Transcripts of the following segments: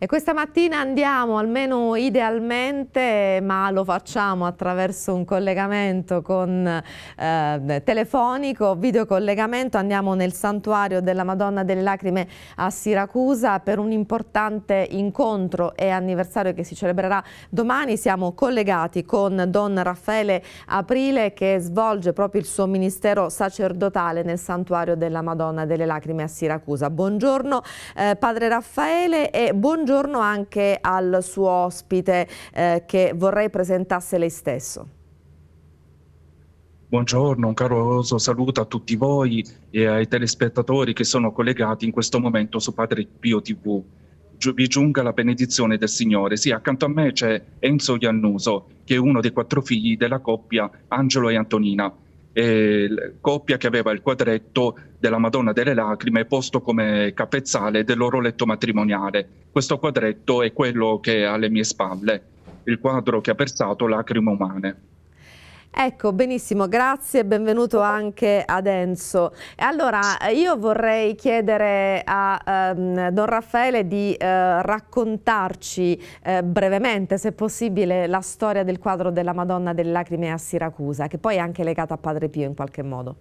E questa mattina andiamo, almeno idealmente, ma lo facciamo attraverso un collegamento con, eh, telefonico, videocollegamento, andiamo nel santuario della Madonna delle Lacrime a Siracusa per un importante incontro e anniversario che si celebrerà domani. Siamo collegati con Don Raffaele Aprile che svolge proprio il suo ministero sacerdotale nel santuario della Madonna delle Lacrime a Siracusa. Buongiorno eh, Padre Raffaele e buongiorno buongiorno anche al suo ospite eh, che vorrei presentasse lei stesso. Buongiorno, un caloroso saluto a tutti voi e ai telespettatori che sono collegati in questo momento su Padre Pio TV. Vi giunga la benedizione del Signore. Sì, accanto a me c'è Enzo Iannuso, che è uno dei quattro figli della coppia Angelo e Antonina eh, coppia che aveva il quadretto della Madonna delle Lacrime posto come capezzale del loro letto matrimoniale. Questo quadretto è quello che è alle mie spalle, il quadro che ha versato Lacrime Umane. Ecco, benissimo, grazie e benvenuto anche ad Enzo. Allora, io vorrei chiedere a ehm, Don Raffaele di eh, raccontarci eh, brevemente, se possibile, la storia del quadro della Madonna delle Lacrime a Siracusa, che poi è anche legata a Padre Pio in qualche modo.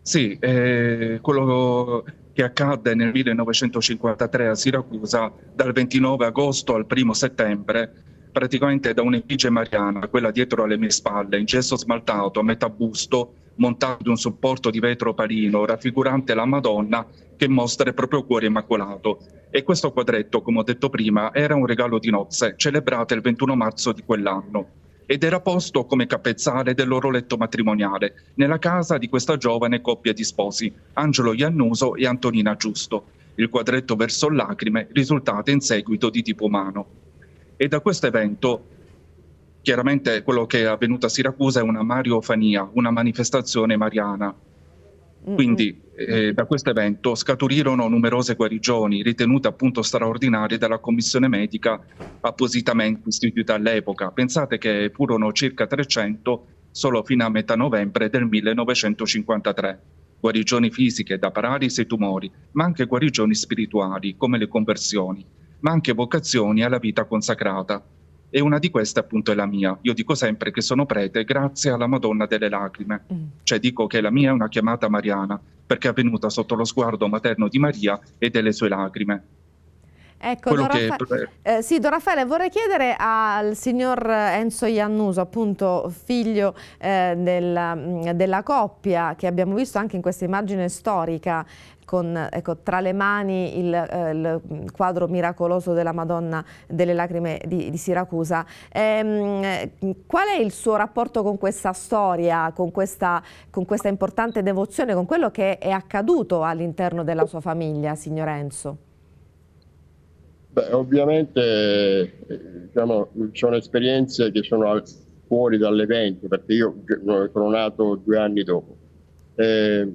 Sì, eh, quello che accadde nel 1953 a Siracusa, dal 29 agosto al 1 settembre, praticamente da un'epige mariana, quella dietro alle mie spalle, in gesso smaltato a metà busto, montato di un supporto di vetro parino raffigurante la Madonna che mostra il proprio cuore immacolato. E questo quadretto, come ho detto prima, era un regalo di nozze, celebrato il 21 marzo di quell'anno, ed era posto come capezzale del loro letto matrimoniale, nella casa di questa giovane coppia di sposi, Angelo Iannuso e Antonina Giusto. Il quadretto verso lacrime risultate in seguito di tipo umano. E da questo evento, chiaramente quello che è avvenuto a Siracusa è una mariofania, una manifestazione mariana. Quindi eh, da questo evento scaturirono numerose guarigioni ritenute appunto straordinarie dalla commissione medica appositamente istituita all'epoca. Pensate che furono circa 300 solo fino a metà novembre del 1953. Guarigioni fisiche da paralisi e tumori, ma anche guarigioni spirituali come le conversioni ma anche vocazioni alla vita consacrata. E una di queste appunto è la mia. Io dico sempre che sono prete grazie alla Madonna delle lacrime, mm. cioè dico che la mia è una chiamata mariana, perché è avvenuta sotto lo sguardo materno di Maria e delle sue lacrime. Ecco, Don, Raffa che... eh, sì, Don Raffaele, vorrei chiedere al signor Enzo Iannuso, appunto figlio eh, della, mm, della coppia che abbiamo visto anche in questa immagine storica con ecco, tra le mani il, eh, il, quadro miracoloso della Madonna delle lacrime di, di Siracusa. Ehm, qual è il suo rapporto con questa storia, con questa, con questa importante devozione, con quello che è accaduto all'interno della sua famiglia, signor Enzo? Beh, ovviamente eh, diciamo, sono esperienze che sono fuori dall'evento, perché io sono nato due anni dopo. Eh,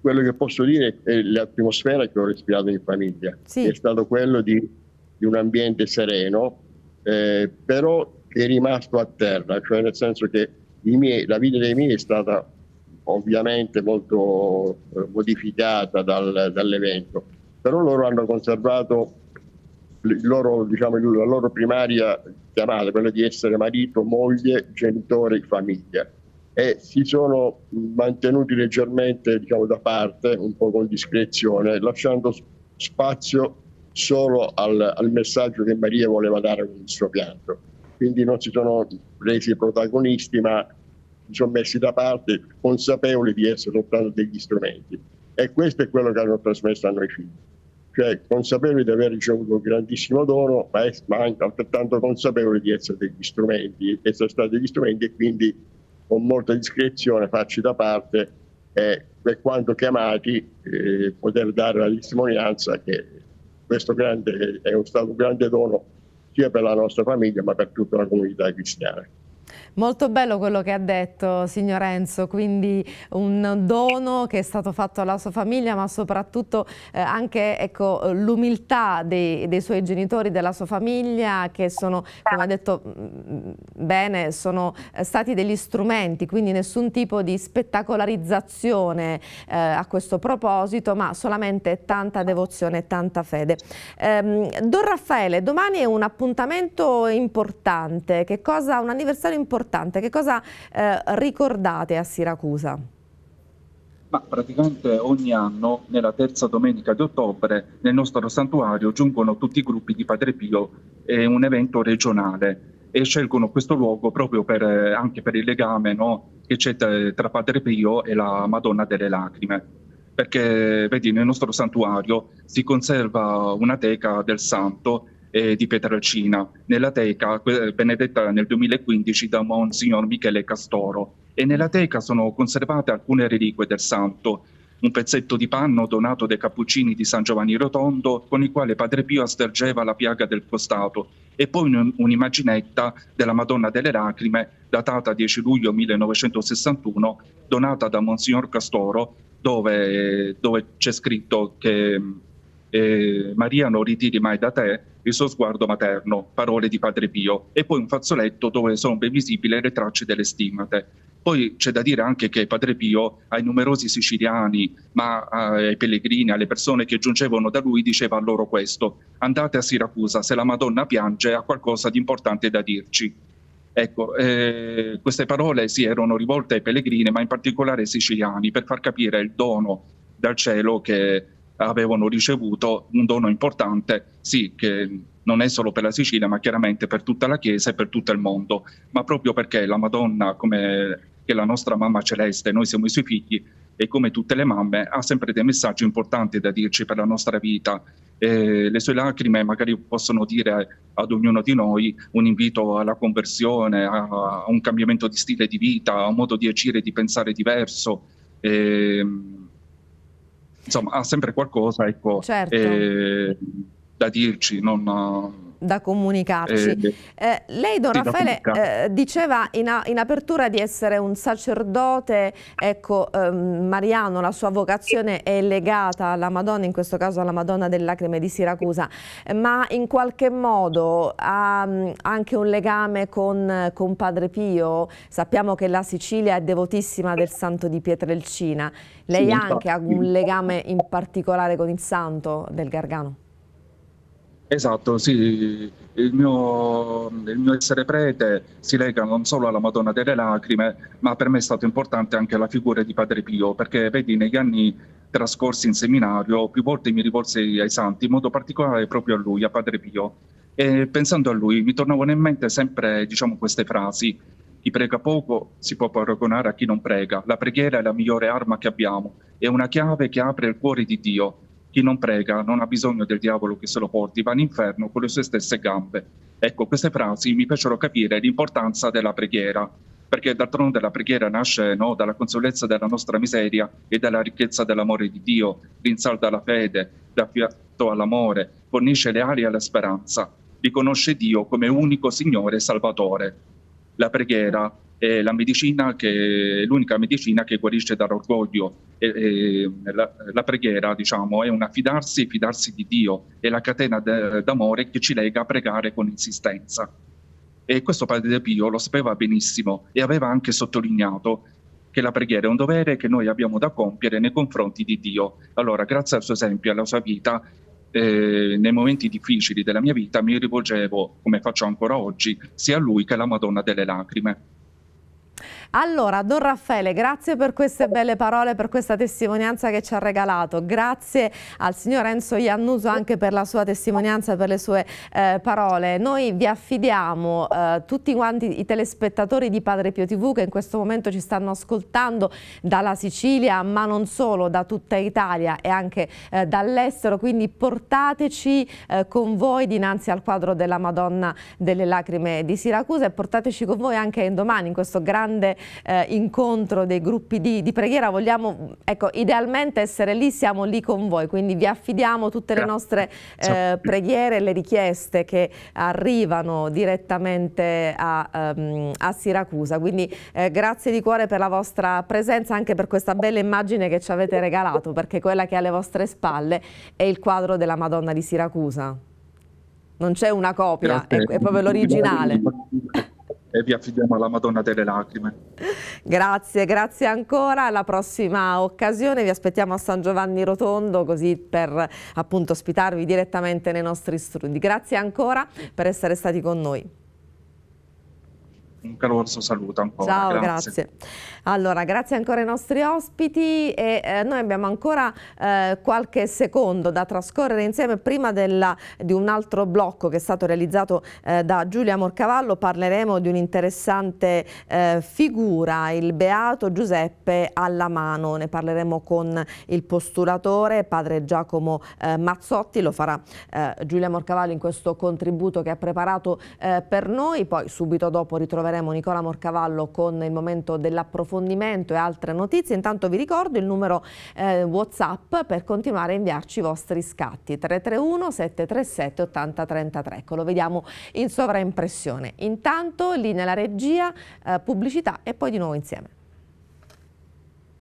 quello che posso dire è l'atmosfera che ho respirato in famiglia, sì. è stato quello di, di un ambiente sereno, eh, però è rimasto a terra, cioè nel senso che miei, la vita dei miei è stata ovviamente molto eh, modificata dal, dall'evento, però loro hanno conservato loro, diciamo, la loro primaria chiamata, quella di essere marito, moglie, genitore, famiglia. E si sono mantenuti leggermente diciamo, da parte, un po' con discrezione, lasciando spazio solo al, al messaggio che Maria voleva dare con il suo pianto. Quindi non si sono resi protagonisti, ma si sono messi da parte, consapevoli di essere soltanto degli strumenti. E questo è quello che hanno trasmesso a noi figli cioè consapevoli di aver ricevuto un grandissimo dono, ma, è, anche altrettanto consapevoli di essere degli strumenti, di essere stati degli strumenti e quindi con molta discrezione farci da parte e per quanto chiamati eh, poter dare la testimonianza che questo grande, è stato un grande dono sia per la nostra famiglia ma per tutta la comunità cristiana. Molto bello quello che ha detto, signor Enzo, quindi un dono che è stato fatto alla sua famiglia, ma soprattutto eh, anche ecco, l'umiltà dei, dei, suoi genitori, della sua famiglia, che sono, come ha detto mm, bene, sono eh, stati degli strumenti, quindi nessun tipo di spettacolarizzazione eh, a questo proposito, ma solamente tanta devozione e tanta fede. Ehm, Don Raffaele, domani è un appuntamento importante, che cosa, un anniversario importante importante. Che cosa eh, ricordate a Siracusa? Ma praticamente ogni anno, nella terza domenica di ottobre, nel nostro santuario giungono tutti i gruppi di Padre Pio, è un evento regionale e scelgono questo luogo proprio per, eh, anche per il legame no, che c'è tra Padre Pio e la Madonna delle Lacrime. Perché, vedi, nel nostro santuario si conserva una teca del santo eh, di Petralcina, nella teca benedetta nel 2015 da Monsignor Michele Castoro. E nella teca sono conservate alcune reliquie del santo, un pezzetto di panno donato dai cappuccini di San Giovanni Rotondo con il quale Padre Pio aspergeva la piaga del costato e poi un'immaginetta della Madonna delle Lacrime datata 10 luglio 1961 donata da Monsignor Castoro dove, dove c'è scritto che eh, Maria non ritiri mai da te il suo sguardo materno, parole di padre Pio, e poi un fazzoletto dove sono ben visibili le tracce delle stimmate. Poi c'è da dire anche che Padre Pio ai numerosi siciliani, ma eh, ai pellegrini, alle persone che giungevano da lui, diceva loro questo, andate a Siracusa, se la Madonna piange ha qualcosa di importante da dirci. Ecco, eh, queste parole si erano rivolte ai pellegrini, ma in particolare ai siciliani, per far capire il dono dal cielo che avevano ricevuto un dono importante, sì, che non è solo per la Sicilia, ma chiaramente per tutta la Chiesa e per tutto il mondo, ma proprio perché la Madonna, come che la nostra mamma celeste, noi siamo i suoi figli e come tutte le mamme ha sempre dei messaggi importanti da dirci per la nostra vita. Eh, le sue lacrime magari possono dire ad ognuno di noi un invito alla conversione, a, a un cambiamento di stile di vita, a un modo di agire, e di pensare diverso. Eh, insomma ha sempre qualcosa ecco, certo. eh, da dirci, non, da comunicarci. Eh, eh, lei, Don sì, Raffaele, eh, diceva in, a, in, apertura di essere un sacerdote, ecco, ehm, Mariano, la sua vocazione è legata alla Madonna, in questo caso alla Madonna delle Lacrime di Siracusa, ma in qualche modo ha mm, anche un legame con, con, Padre Pio, sappiamo che la Sicilia è devotissima del santo di Pietrelcina, lei sì, anche ha un legame in particolare con il santo del Gargano? Esatto, sì, il mio, il mio, essere prete si lega non solo alla Madonna delle Lacrime, ma per me è stato importante anche la figura di Padre Pio, perché vedi negli anni trascorsi in seminario più volte mi rivolsi ai santi, in modo particolare proprio a lui, a Padre Pio, e pensando a lui mi tornavano in mente sempre diciamo, queste frasi, chi prega poco si può paragonare a chi non prega, la preghiera è la migliore arma che abbiamo, è una chiave che apre il cuore di Dio chi non prega non ha bisogno del diavolo che se lo porti, va in inferno con le sue stesse gambe. Ecco, queste frasi mi fecero capire l'importanza della preghiera, perché d'altronde la preghiera nasce no, dalla consulenza della nostra miseria e dalla ricchezza dell'amore di Dio, rinsalda la fede, dà fiato all'amore, fornisce le ali alla speranza, riconosce Dio come unico Signore e Salvatore. La preghiera è la medicina che è l'unica medicina che guarisce dall'orgoglio. E, e la, la, preghiera, diciamo, è un affidarsi e fidarsi di Dio, è la catena de, d'amore che ci lega a pregare con insistenza. E questo Padre De Pio lo sapeva benissimo e aveva anche sottolineato che la preghiera è un dovere che noi abbiamo da compiere nei confronti di Dio. Allora, grazie al suo esempio e alla sua vita, eh, nei momenti difficili della mia vita mi rivolgevo, come faccio ancora oggi, sia a lui che alla Madonna delle lacrime. Allora, Don Raffaele, grazie per queste belle parole, per questa testimonianza che ci ha regalato. Grazie al signor Enzo Iannuso anche per la sua testimonianza, per le sue eh, parole. Noi vi affidiamo eh, tutti quanti i telespettatori di Padre Pio TV che in questo momento ci stanno ascoltando dalla Sicilia, ma non solo, da tutta Italia e anche eh, dall'estero, quindi portateci eh, con voi dinanzi al quadro della Madonna delle Lacrime di Siracusa e portateci con voi anche domani in questo grande eh, incontro dei gruppi di, di preghiera, vogliamo ecco, idealmente essere lì, siamo lì con voi, quindi vi affidiamo tutte le nostre eh, preghiere e le richieste che arrivano direttamente a, um, a Siracusa, quindi eh, grazie di cuore per la vostra presenza, anche per questa bella immagine che ci avete regalato, perché quella che è alle vostre spalle è il quadro della Madonna di Siracusa non c'è una copia, Grazie. è, proprio l'originale e vi affidiamo alla Madonna delle Lacrime. Grazie, grazie ancora, alla prossima occasione vi aspettiamo a San Giovanni Rotondo così per appunto ospitarvi direttamente nei nostri studi. Grazie ancora per essere stati con noi un caloroso saluto ancora. Ciao, grazie. grazie. Allora, grazie ancora ai nostri ospiti e eh, noi abbiamo ancora eh, qualche secondo da trascorrere insieme prima della, di un altro blocco che è stato realizzato eh, da Giulia Morcavallo. Parleremo di un'interessante eh, figura, il beato Giuseppe Allamano. Ne parleremo con il postulatore, padre Giacomo eh, Mazzotti. Lo farà eh, Giulia Morcavallo in questo contributo che ha preparato per noi. Poi subito dopo ritroveremo Ritroveremo Nicola Morcavallo con il momento dell'approfondimento e altre notizie. Intanto vi ricordo il numero eh, WhatsApp per continuare a inviarci i vostri scatti. 331 737 8033. Ecco, lo vediamo in sovraimpressione. Intanto linea nella regia, eh, pubblicità e poi di nuovo insieme.